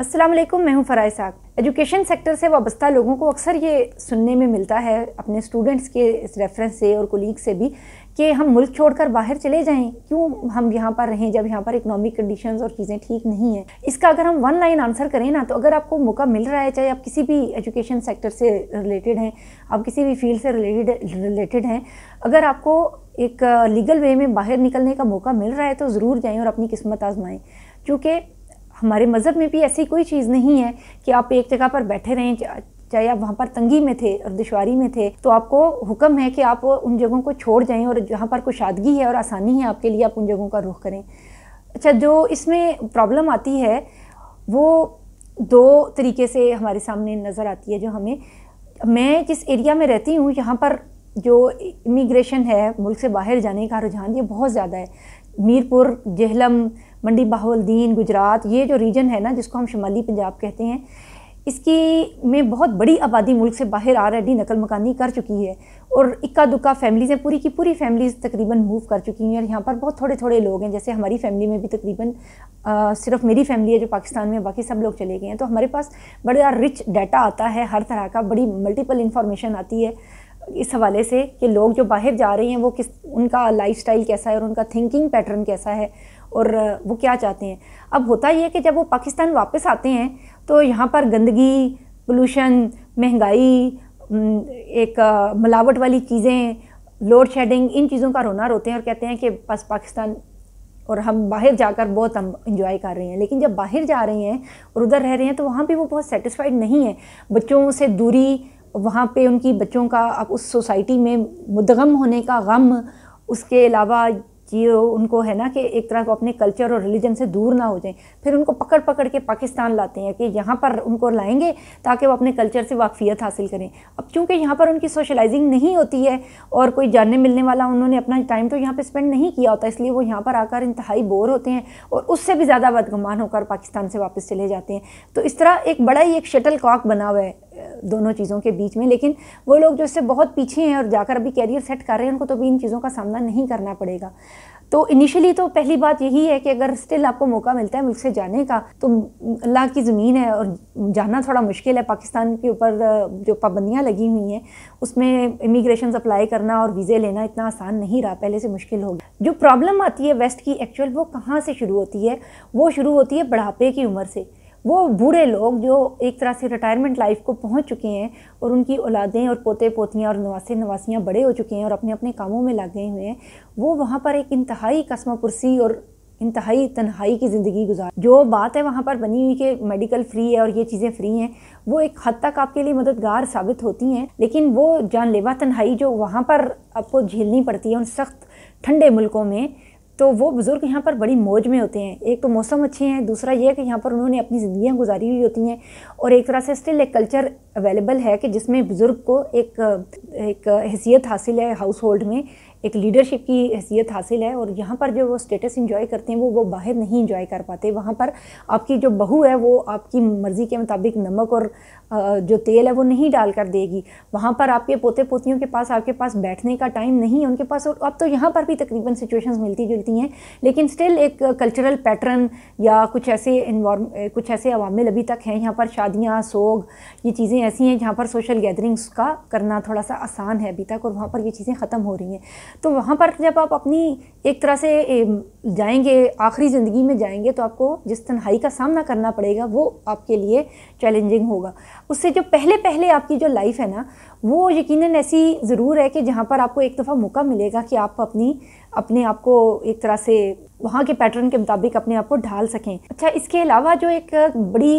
अस्सलाम वालेकुम मैं हूं फ़राय साहब एजुकेशन सेक्टर से वाबस्ता लोगों को अक्सर ये सुनने में मिलता है अपने स्टूडेंट्स के इस रेफरेंस से और कोलीग से भी कि हम मुल्क छोड़कर बाहर चले जाएं क्यों हम यहाँ पर रहें जब यहाँ पर इकनॉमिक कंडीशंस और चीज़ें ठीक नहीं हैं इसका अगर हम वन लाइन आंसर करें ना तो अगर आपको मौका मिल रहा है चाहे आप किसी भी एजुकेशन सेक्टर से रिलेटेड हैं आप किसी भी फील्ड से रिलेटेड रिलेटेड हैं अगर आपको एक लीगल uh, वे में बाहर निकलने का मौका मिल रहा है तो ज़रूर जाएँ और अपनी किस्मत आजमाएँ क्योंकि हमारे मज़हब में भी ऐसी कोई चीज़ नहीं है कि आप एक जगह पर बैठे रहें चाहे आप वहाँ पर तंगी में थे और दुशारी में थे तो आपको हुक्म है कि आप उन जगहों को छोड़ जाएं और जहाँ पर कुशादगी है और आसानी है आपके लिए आप उन जगहों का रुख करें अच्छा जो इसमें प्रॉब्लम आती है वो दो तरीके से हमारे सामने नज़र आती है जो हमें मैं जिस एरिया में रहती हूँ यहाँ पर जो इमिग्रेशन है मुल्क से बाहर जाने का रुझान ये बहुत ज़्यादा है मीरपुर जहलम मंडी बाहुलदीन गुजरात ये जो रीजन है ना जिसको हम शुमाली पंजाब कहते हैं इसकी में बहुत बड़ी आबादी मुल्क से बाहर ऑलरेडी नकल मकानी कर चुकी है और इक्का दुक्का फैमिलीज़ हैं पूरी की पूरी फैमिलीज़ तकरीबन मूव कर चुकी हैं और यहाँ पर बहुत थोड़े थोड़े लोग हैं जैसे हमारी फैमिली में भी तकरीबन सिर्फ मेरी फैमिली है जो पाकिस्तान में बाकी सब लोग चले गए हैं तो हमारे पास बड़ा रिच डाटा आता है हर तरह का बड़ी मल्टीपल इन्फॉर्मेशन आती है इस हवाले से कि लोग जो बाहर जा रहे हैं वो किस उनका लाइफ कैसा है और उनका थिंकिंग पैटर्न कैसा है और वो क्या चाहते हैं अब होता ये कि जब वो पाकिस्तान वापस आते हैं तो यहाँ पर गंदगी पोलूशन महंगाई एक मिलावट वाली चीज़ें लोड शेडिंग इन चीज़ों का रोना रोते हैं और कहते हैं कि बस पाकिस्तान और हम बाहर जाकर बहुत हम इंजॉय कर रहे हैं लेकिन जब बाहर जा रहे हैं और उधर रह रहे हैं तो वहाँ भी वो बहुत सेटिस्फाइड नहीं है बच्चों से दूरी वहाँ पे उनकी बच्चों का अब उस सोसाइटी में मुदगम होने का गम उसके अलावा कि उनको है ना कि एक तरह को अपने कल्चर और रिलीजन से दूर ना हो जाएं फिर उनको पकड़ पकड़ के पाकिस्तान लाते हैं कि यहाँ पर उनको लाएंगे ताकि वो अपने कल्चर से वाकफियत हासिल करें अब चूँकि यहाँ पर उनकी सोशलाइजिंग नहीं होती है और कोई जानने मिलने वाला उन्होंने अपना टाइम तो यहाँ पर स्पेंड नहीं किया होता इसलिए वो यहाँ पर आकर इंतहाई बोर होते हैं और उससे भी ज़्यादा बदगुमान होकर पाकिस्तान से वापस चले जाते हैं तो इस तरह एक बड़ा ही एक शटल कॉक बना हुआ है दोनों चीज़ों के बीच में लेकिन वो लोग जो इससे बहुत पीछे हैं और जाकर अभी कैरियर सेट कर रहे हैं उनको तो भी इन चीज़ों का सामना नहीं करना पड़ेगा तो इनिशियली तो पहली बात यही है कि अगर स्टिल आपको मौका मिलता है मुल्क से जाने का तो अल्लाह की ज़मीन है और जाना थोड़ा मुश्किल है पाकिस्तान के ऊपर जो पाबंदियाँ लगी हुई हैं उसमें इमिग्रेशन अप्लाई करना और वीज़े लेना इतना आसान नहीं रहा पहले से मुश्किल होगी जो प्रॉब्लम आती है वेस्ट की एक्चुअल वो कहाँ से शुरू होती है वो शुरू होती है बढ़ापे की उम्र से वो बूढ़े लोग जो एक तरह से रिटायरमेंट लाइफ को पहुंच चुके हैं और उनकी औलादें और पोते पोतियाँ और नवासे नवासियाँ बड़े हो चुके हैं और अपने अपने कामों में लगे हुए हैं वो वहाँ पर एक इंतहाई कस्मापुरसी और इंतहाई तन्हाई की ज़िंदगी गुजार जो बात है वहाँ पर बनी हुई कि मेडिकल फ्री है और ये चीज़ें फ्री हैं वो एक हद तक आपके लिए मददगार साबित होती हैं लेकिन वो जानलेवा तन्हाई जो वहाँ पर आपको झेलनी पड़ती है उन सख्त ठंडे मुल्कों में तो वो बुज़ुर्ग यहाँ पर बड़ी मौज में होते हैं एक तो मौसम अच्छे हैं दूसरा ये है कि यहाँ पर उन्होंने अपनी ज़िंदियाँ गुजारी हुई होती हैं और एक तरह से स्टिल एक कल्चर अवेलेबल है कि जिसमें बुज़ुर्ग को एक एक हैसियत हासिल है हाउस होल्ड में एक लीडरशिप की हैसियत हासिल है और यहाँ पर जो वो स्टेटस इंजॉय करते हैं वो वो बाहर नहीं इंजॉय कर पाते वहाँ पर आपकी जो बहू है वो आपकी मर्ज़ी के मुताबिक नमक और जो तेल है वो नहीं डाल कर देगी वहाँ पर आपके पोते पोतियों के पास आपके पास बैठने का टाइम नहीं है उनके पास और अब तो यहाँ पर भी तकरीबन सिचुएशंस मिलती जुलती हैं लेकिन स्टिल एक कल्चरल पैटर्न या कुछ ऐसे कुछ ऐसे अवामिल अभी तक हैं यहाँ पर शादियाँ सोग ये चीज़ें ऐसी हैं जहाँ पर सोशल गैदरिंग्स का करना थोड़ा सा आसान है अभी तक और वहाँ पर ये चीज़ें ख़त्म हो रही हैं तो वहाँ पर जब आप अपनी एक तरह से जाएंगे आखिरी ज़िंदगी में जाएंगे तो आपको जिस तन्हाई का सामना करना पड़ेगा वो आपके लिए चैलेंजिंग होगा उससे जो पहले पहले आपकी जो लाइफ है ना वो यकीन ऐसी ज़रूर है कि जहाँ पर आपको एक दफ़ा मौका मिलेगा कि आप अपनी अपने आप को एक तरह से वहाँ के पैटर्न के मुताबिक अपने आप को ढाल सकें अच्छा इसके अलावा जो एक बड़ी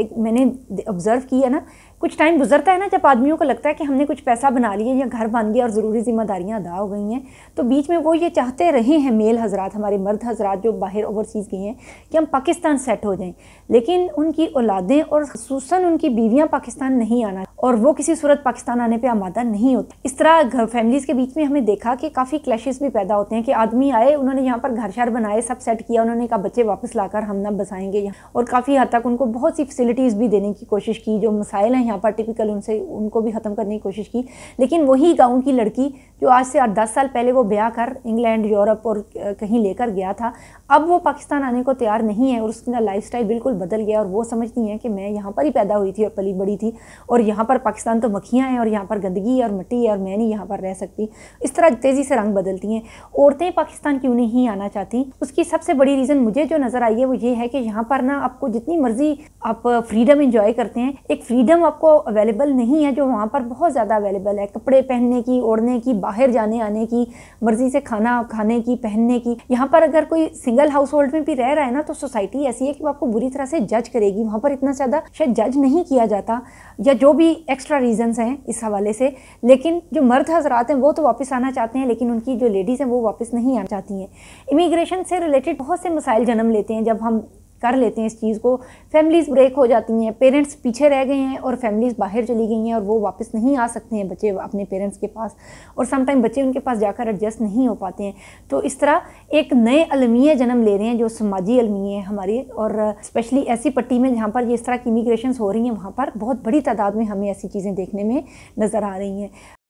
एक मैंने ऑब्ज़र्व की है ना कुछ टाइम गुजरता है ना जब आदमियों को लगता है कि हमने कुछ पैसा बना लिया या घर बन गया और ज़रूरी जिम्मेदारियाँ अदा हो गई हैं तो बीच में वो ये चाहते रहे हैं मेल हजरात हमारे मर्द हजरात जो बाहर ओवरसीज़ गए हैं कि हम पाकिस्तान सेट हो जाएँ लेकिन उनकी औलादें और खूस उनकी बीवियाँ पाकिस्तान नहीं आना और वो किसी सूरत पाकिस्तान आने पर आमादा नहीं होता इस तरह घर फैमिलीज़ के बीच में हमें देखा कि काफ़ी क्लैशेस भी पैदा होते हैं कि आदमी आए उन्होंने यहाँ पर घर शहर बनाए सब सेट किया उन्होंने कहा बच्चे वापस लाकर हम ना बसाएंगे और काफ़ी हद तक उनको बहुत सी फैसिलिटीज़ भी देने की कोशिश की जो मसाइल हैं यहाँ पर टिपिकल उनसे उनको भी ख़त्म करने की कोशिश की लेकिन वही गाँव की लड़की जो आज से दस साल पहले वो ब्याह कर इंग्लैंड यूरोप और कहीं लेकर गया था अब वो पाकिस्तान आने को तैयार नहीं है और उसका लाइफ बिल्कुल बदल गया और वो समझती हैं कि मैं यहाँ पर ही पैदा हुई थी और पली बड़ी थी और यहाँ पर पर पाकिस्तान तो मक्खियाँ हैं और यहाँ पर गंदगी और मिट्टी है और मैं नहीं यहाँ पर रह सकती इस तरह तेज़ी से रंग बदलती हैं औरतें पाकिस्तान क्यों नहीं आना चाहती उसकी सबसे बड़ी रीज़न मुझे जो नज़र आई है वो ये है कि यहाँ पर ना आपको जितनी मर्ज़ी आप फ्रीडम इंजॉय करते हैं एक फ्रीडम आपको अवेलेबल नहीं है जो वहाँ पर बहुत ज़्यादा अवेलेबल है कपड़े पहनने की ओढ़ने की बाहर जाने आने की मर्ज़ी से खाना खाने की पहनने की यहाँ पर अगर कोई सिंगल हाउस होल्ड में भी रह रहा है ना तो सोसाइटी ऐसी है कि वो आपको बुरी तरह से जज करेगी वहाँ पर इतना ज़्यादा शायद जज नहीं किया जाता या जो भी एक्स्ट्रा रीजंस हैं इस हवाले से लेकिन जो मर्द हजरात हैं वो तो वापस आना चाहते हैं लेकिन उनकी जो लेडीज़ हैं वो वापस नहीं आना चाहती हैं इमिग्रेशन से रिलेटेड बहुत से मसाइल जन्म लेते हैं जब हम कर लेते हैं इस चीज़ को फैमिलीज़ ब्रेक हो जाती हैं पेरेंट्स पीछे रह गए हैं और फैमिलीज़ बाहर चली गई हैं और वो वापस नहीं आ सकते हैं बच्चे अपने पेरेंट्स के पास और समटाइम बच्चे उनके पास जाकर एडजस्ट नहीं हो पाते हैं तो इस तरह एक नए अलमिए जन्म ले रहे हैं जो समाजी अलमिए हैं हमारे और स्पेशली ऐसी पट्टी में जहाँ पर ये इस तरह की इमिग्रेशन हो रही हैं वहाँ पर बहुत बड़ी तादाद में हमें ऐसी चीज़ें देखने में नज़र आ रही हैं